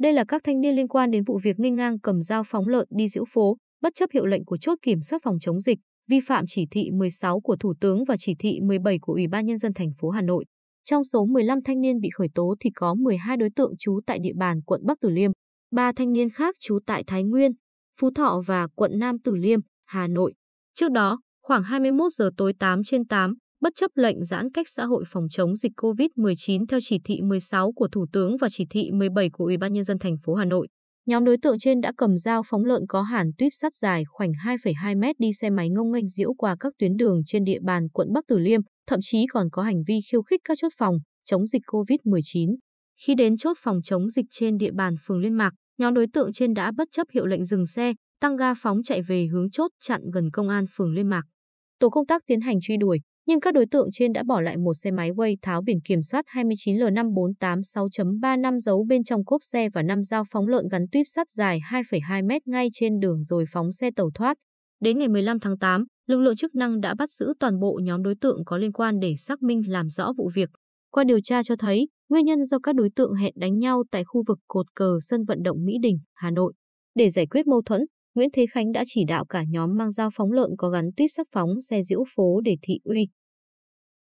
Đây là các thanh niên liên quan đến vụ việc nghênh ngang cầm dao phóng lợn đi diễu phố, bất chấp hiệu lệnh của chốt kiểm soát phòng chống dịch, vi phạm chỉ thị 16 của Thủ tướng và chỉ thị 17 của Ủy ban nhân dân thành phố Hà Nội. Trong số 15 thanh niên bị khởi tố thì có 12 đối tượng trú tại địa bàn quận Bắc Từ Liêm, 3 thanh niên khác trú tại Thái Nguyên, Phú Thọ và quận Nam Từ Liêm, Hà Nội. Trước đó, khoảng 21 giờ tối 8 trên 8, bất chấp lệnh giãn cách xã hội phòng chống dịch COVID-19 theo chỉ thị 16 của Thủ tướng và chỉ thị 17 của Ủy ban nhân dân thành phố Hà Nội. Nhóm đối tượng trên đã cầm dao phóng lợn có hàn tuyết sắt dài khoảng 2,2 mét đi xe máy ngông nghênh diễu qua các tuyến đường trên địa bàn quận Bắc Từ Liêm, thậm chí còn có hành vi khiêu khích các chốt phòng chống dịch COVID-19. Khi đến chốt phòng chống dịch trên địa bàn phường Liên Mạc, nhóm đối tượng trên đã bất chấp hiệu lệnh dừng xe, tăng ga phóng chạy về hướng chốt chặn gần công an phường Liên Mạc. Tổ công tác tiến hành truy đuổi, nhưng các đối tượng trên đã bỏ lại một xe máy quay tháo biển kiểm soát 29L5486.35 giấu bên trong cốp xe và năm dao phóng lợn gắn tuyếp sắt dài 2,2 mét ngay trên đường rồi phóng xe tẩu thoát. Đến ngày 15 tháng 8, lực lượng chức năng đã bắt giữ toàn bộ nhóm đối tượng có liên quan để xác minh làm rõ vụ việc. Qua điều tra cho thấy, nguyên nhân do các đối tượng hẹn đánh nhau tại khu vực cột cờ sân vận động Mỹ Đình, Hà Nội. Để giải quyết mâu thuẫn, Nguyễn Thế Khánh đã chỉ đạo cả nhóm mang dao phóng lợn có gắn tuyết sắt phóng xe diễu phố để thị uy.